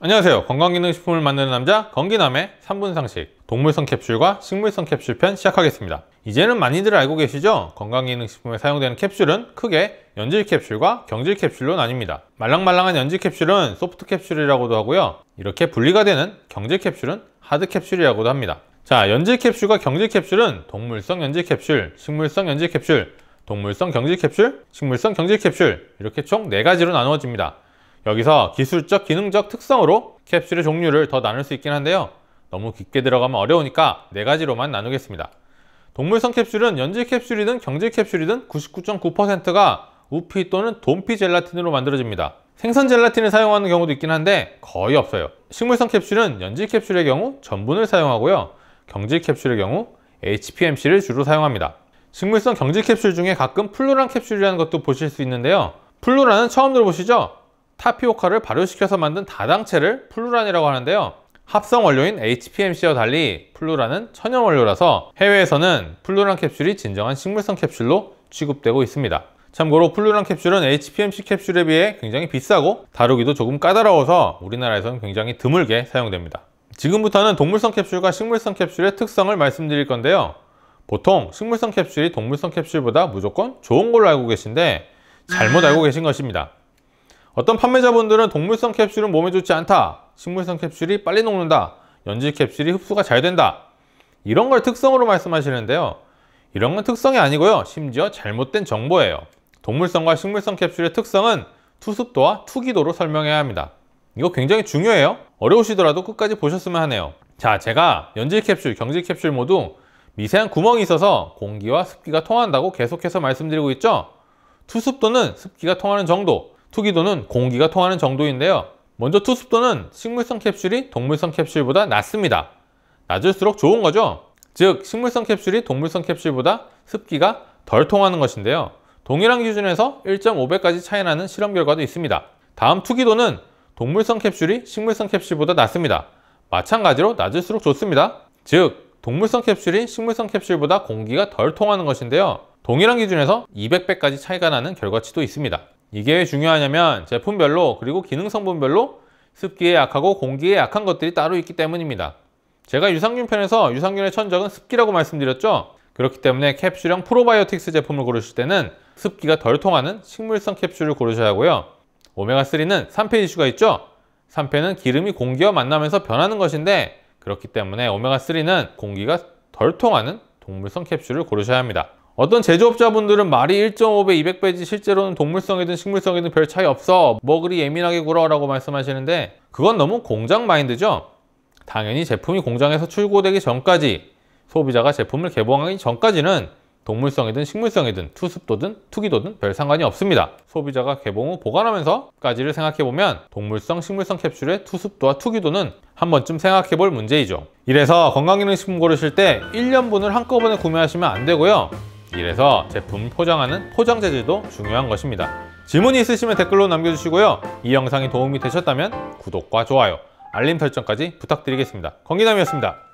안녕하세요 건강기능식품을 만드는 남자 건기남의 3분 상식 동물성 캡슐과 식물성 캡슐 편 시작하겠습니다 이제는 많이들 알고 계시죠? 건강기능식품에 사용되는 캡슐은 크게 연질 캡슐과 경질 캡슐로 나뉩니다 말랑말랑한 연질 캡슐은 소프트 캡슐이라고도 하고요 이렇게 분리가 되는 경질 캡슐은 하드 캡슐이라고도 합니다 자 연질 캡슐과 경질 캡슐은 동물성 연질 캡슐, 식물성 연질 캡슐, 동물성 경질 캡슐, 식물성 경질 캡슐 이렇게 총 4가지로 나누어집니다 여기서 기술적, 기능적 특성으로 캡슐의 종류를 더 나눌 수 있긴 한데요. 너무 깊게 들어가면 어려우니까 네 가지로만 나누겠습니다. 동물성 캡슐은 연질 캡슐이든 경질 캡슐이든 99.9%가 우피 또는 돈피 젤라틴으로 만들어집니다. 생선 젤라틴을 사용하는 경우도 있긴 한데 거의 없어요. 식물성 캡슐은 연질 캡슐의 경우 전분을 사용하고요. 경질 캡슐의 경우 HPMC를 주로 사용합니다. 식물성 경질 캡슐 중에 가끔 플루란 캡슐이라는 것도 보실 수 있는데요. 플루란은 처음 들어보시죠? 타피오카를 발효시켜서 만든 다당체를 플루란이라고 하는데요. 합성 원료인 HPMC와 달리 플루란은 천연 원료라서 해외에서는 플루란 캡슐이 진정한 식물성 캡슐로 취급되고 있습니다. 참고로 플루란 캡슐은 HPMC 캡슐에 비해 굉장히 비싸고 다루기도 조금 까다로워서 우리나라에서는 굉장히 드물게 사용됩니다. 지금부터는 동물성 캡슐과 식물성 캡슐의 특성을 말씀드릴 건데요. 보통 식물성 캡슐이 동물성 캡슐보다 무조건 좋은 걸로 알고 계신데 잘못 알고 계신 것입니다. 어떤 판매자분들은 동물성 캡슐은 몸에 좋지 않다. 식물성 캡슐이 빨리 녹는다. 연질 캡슐이 흡수가 잘 된다. 이런 걸 특성으로 말씀하시는데요. 이런 건 특성이 아니고요. 심지어 잘못된 정보예요. 동물성과 식물성 캡슐의 특성은 투습도와 투기도로 설명해야 합니다. 이거 굉장히 중요해요. 어려우시더라도 끝까지 보셨으면 하네요. 자, 제가 연질 캡슐, 경질 캡슐 모두 미세한 구멍이 있어서 공기와 습기가 통한다고 계속해서 말씀드리고 있죠? 투습도는 습기가 통하는 정도, 투기도는 공기가 통하는 정도인데요. 먼저 투습도는 식물성 캡슐이 동물성 캡슐보다 낮습니다. 낮을수록 좋은 거죠. 즉 식물성 캡슐이 동물성 캡슐보다 습기가 덜 통하는 것인데요. 동일한 기준에서 1.5배까지 차이나는 실험 결과도 있습니다. 다음 투기도는 동물성 캡슐이 식물성 캡슐보다 낮습니다. 마찬가지로 낮을수록 좋습니다. 즉 동물성 캡슐이 식물성 캡슐보다 공기가 덜 통하는 것인데요. 동일한 기준에서 200배까지 차이가 나는 결과치도 있습니다. 이게 왜 중요하냐면 제품별로 그리고 기능 성분별로 습기에 약하고 공기에 약한 것들이 따로 있기 때문입니다. 제가 유산균 편에서 유산균의 천적은 습기라고 말씀드렸죠? 그렇기 때문에 캡슐형 프로바이오틱스 제품을 고르실 때는 습기가 덜 통하는 식물성 캡슐을 고르셔야 하고요. 오메가3는 3페 이슈가 있죠? 3페는 기름이 공기와 만나면서 변하는 것인데 그렇기 때문에 오메가3는 공기가 덜 통하는 동물성 캡슐을 고르셔야 합니다. 어떤 제조업자분들은 말이 1.5배, 200배지 실제로는 동물성이든 식물성이든 별 차이 없어 뭐 그리 예민하게 굴어 라고 말씀하시는데 그건 너무 공장 마인드죠 당연히 제품이 공장에서 출고되기 전까지 소비자가 제품을 개봉하기 전까지는 동물성이든 식물성이든 투습도든 투기도든 별 상관이 없습니다. 소비자가 개봉 후 보관하면서까지를 생각해보면 동물성, 식물성 캡슐의 투습도와 투기도는 한 번쯤 생각해볼 문제이죠. 이래서 건강기능식품 고르실 때 1년분을 한꺼번에 구매하시면 안 되고요. 이래서 제품 포장하는 포장 재질도 중요한 것입니다. 질문이 있으시면 댓글로 남겨주시고요. 이 영상이 도움이 되셨다면 구독과 좋아요, 알림 설정까지 부탁드리겠습니다. 건기남이었습니다.